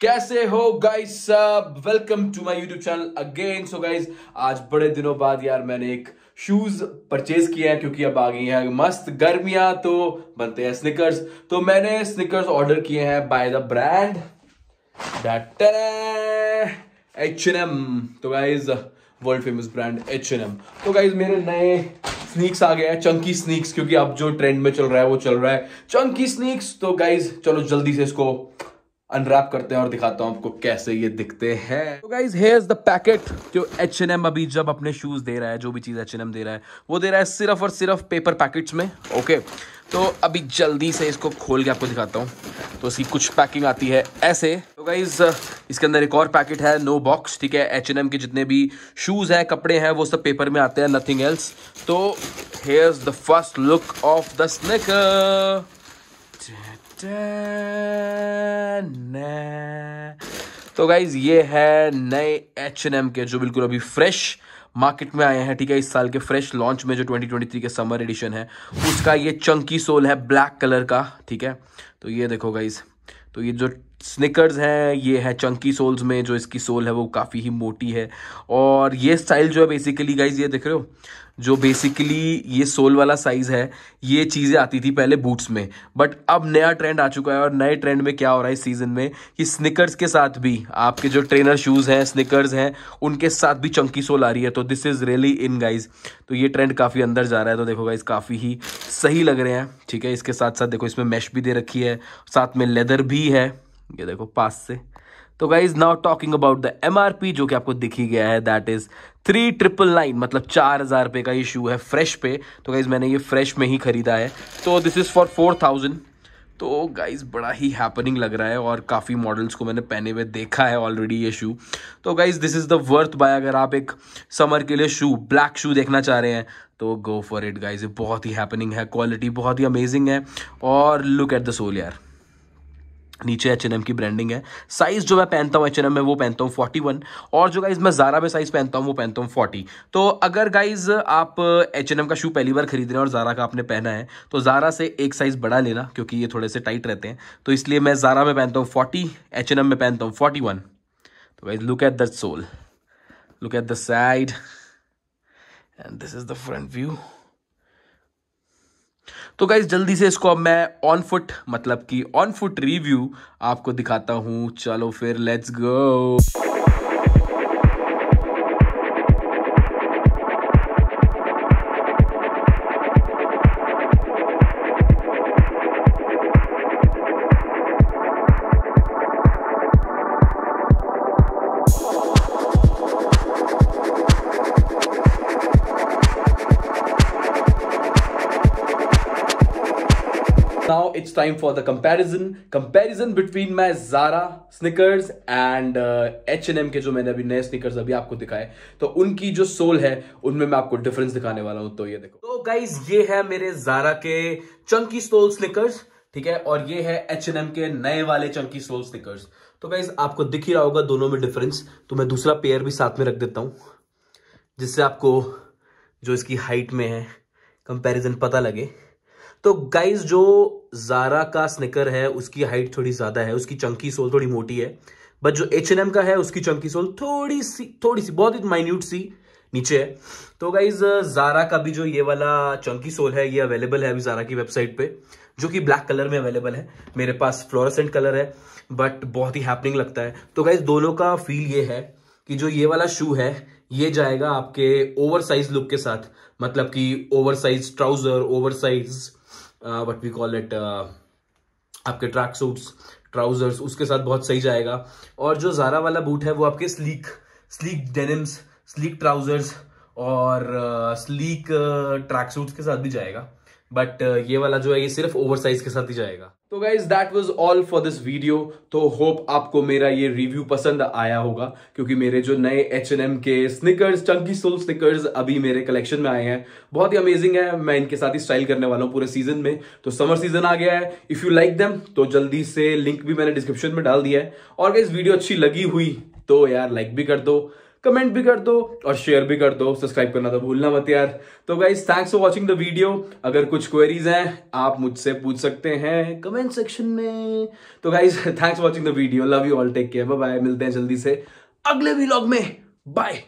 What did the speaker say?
कैसे हो गाइस सब welcome to my YouTube channel again so guys आज बड़े दिनों बाद यार मैंने एक शूज परचेज किया है क्योंकि अब आ गई है मस्त गर्मियां तो बनते हैं स्निकर्स तो मैंने स्निकर्स ऑर्डर किए हैं by the brand H and M तो guys world famous brand H and M तो गाइज मेरे नए स्नीक्स आ गया है चंकी स्नीक्स क्योंकि अब जो ट्रेंड में चल रहा है वो चल रहा है चंकी स्नीक्स तो गाइज चलो जल्दी से इसको अनरैप करते हैं और दिखाता हूँ आपको कैसे ये दिखते हैं तो guys here is the packet जो एच एन एम अभी जब अपने शूज दे रहा है जो भी चीज़ एच एन एम दे रहा है वो दे रहा है सिर्फ और सिर्फ पेपर पैकेट्स में ओके तो अभी जल्दी से इसको खोल के आपको दिखाता हूँ तो इसकी कुछ पैकिंग आती है ऐसे तो गाइज इसके अंदर एक और पैकेट है नो बॉक्स ठीक है एच एन एम के जितने भी शूज़ हैं कपड़े हैं वो सब पेपर में आते हैं नथिंग एल्स तो here is the first look of the snake तो गाइज ये है नए एच एन एम के जो बिल्कुल अभी फ्रेश मार्केट में आए हैं ठीक है इस साल के फ्रेश लॉन्च में जो 2023 के समर एडिशन है उसका ये चंकी सोल है ब्लैक कलर का ठीक है तो ये देखो गाइज तो ये जो स्निकर्स हैं ये है चंकी सोल्स में जो इसकी सोल है वो काफ़ी ही मोटी है और ये स्टाइल जो है बेसिकली गाइज ये देख रहे हो जो बेसिकली ये सोल वाला साइज़ है ये चीज़ें आती थी पहले बूट्स में बट अब नया ट्रेंड आ चुका है और नए ट्रेंड में क्या हो रहा है इस सीज़न में कि स्निकर्स के साथ भी आपके जो ट्रेनर शूज़ हैं स्निकर्स हैं उनके साथ भी चंकी सोल आ रही है तो this is really in guys तो ये ट्रेंड काफ़ी अंदर जा रहा है तो देखो गाइज काफ़ी ही सही लग रहे हैं ठीक है इसके साथ साथ देखो इसमें मैश भी दे रखी है साथ में लेदर भी है ये देखो पास से तो guys now talking about the P जो कि आपको दिखी गया है that is three triple nine मतलब चार हज़ार रुपये का ये शू है फ्रेश पे तो गाइज मैंने ये फ्रेश में ही खरीदा है तो this is for four thousand तो गाइज बड़ा ही हैपनिंग लग रहा है और काफ़ी मॉडल्स को मैंने पहने हुए देखा है ऑलरेडी ये शू तो guys this is the worth buy अगर आप एक समर के लिए शू ब्लैक शू देखना चाह रहे हैं तो गो फॉर इट गाइज बहुत ही हैपनिंग है क्वालिटी बहुत ही अमेजिंग है और लुक एट द सोल यार नीचे एच एम की ब्रांडिंग है साइज़ जो मैं पहनता हूँ एच एम में वो पहनता हूँ फोर्टी वन और जो गाइज़ मैं ज़ारा में साइज़ पहनता हूँ वो पहनता हूँ फोर्टी तो अगर गाइज़ आप एच एम का शू पहली बार खरीद रहे हैं और ज़ारा का आपने पहना है तो ज़ारा से एक साइज़ बड़ा लेना क्योंकि ये थोड़े से टाइट रहते हैं तो इसलिए मैं ज़ारा में पहनता हूँ फोर्टी एच एम में पहनता हूँ फोर्टी वन तो guys look at the sole look at the side and this is the front view तो गाइज जल्दी से इसको अब मैं ऑन फुट मतलब कि ऑन फुट रिव्यू आपको दिखाता हूँ चलो फिर let's go Now it's time for the comparison. Comparison between my Zara sneakers and uh, H&M uh, के जो मैंने अभी नए sneakers अभी आपको दिखाए तो उनकी जो सोल है उनमें मैं आपको डिफरेंस दिखाने वाला हूं तो ये देखो तो गाइज ये है मेरे Zara के चंकी सोल sneakers ठीक है और ये है h&m एन एम के नए वाले चंकी सोल स्टिकर्स तो गाइज आपको दिख ही रहा होगा दोनों में डिफरेंस तो मैं दूसरा पेयर भी साथ में रख देता हूं जिससे आपको जो इसकी हाइट में है कंपैरिजन पता लगे तो गाइज जो जारा का स्निकर है उसकी हाइट थोड़ी ज्यादा है उसकी चंकी सोल थोड़ी मोटी है बट जो एच एन एम का है उसकी चंकी सोल थोड़ी सी थोड़ी सी बहुत ही माइन्यूट सी नीचे है तो गाइज जारा का भी जो ये वाला चंकी सोल है ये अवेलेबल है अभी जारा की वेबसाइट पे जो कि ब्लैक कलर में अवेलेबल है मेरे पास फ्लोरसेंट कलर है बट बहुत ही हैपनिंग लगता है तो गाइज दोनों का फील ये है कि जो ये वाला शू है ये जाएगा आपके ओवर साइज लुक के साथ मतलब कि oversize trouser oversize what we call it आपके ट्रैक सूट्स ट्राउजर्स उसके साथ बहुत सही जाएगा और जो जारा वाला बूट है वो आपके sleek sleek denims sleek trousers और स्लीक ट्रैक सूट्स के साथ भी जाएगा बट uh, ये वाला जो है ये सिर्फ ओवर साइज के साथ ही जाएगा तो guys that was all for this video तो होप आपको मेरा ये रिव्यू पसंद आया होगा क्योंकि मेरे जो नए एच एन एम के स्निकर्स चंकी सोल स्निकर्स अभी मेरे कलेक्शन में आए हैं बहुत ही अमेजिंग है मैं इनके साथ ही स्टाइल करने वाला हूँ पूरे सीजन में तो समर सीजन आ गया है इफ यू लाइक देम तो जल्दी से लिंक भी मैंने डिस्क्रिप्शन में डाल दिया है और गाइज वीडियो अच्छी लगी हुई तो यार लाइक भी कर दो कमेंट भी कर दो और शेयर भी कर दो सब्सक्राइब करना तो भूलना मत यार तो guys thanks for watching the video अगर कुछ क्वेरीज हैं आप मुझसे पूछ सकते हैं कमेंट सेक्शन में तो guys thanks for watching the video love you all take care bye मिलते हैं जल्दी से अगले वीलॉग में बाय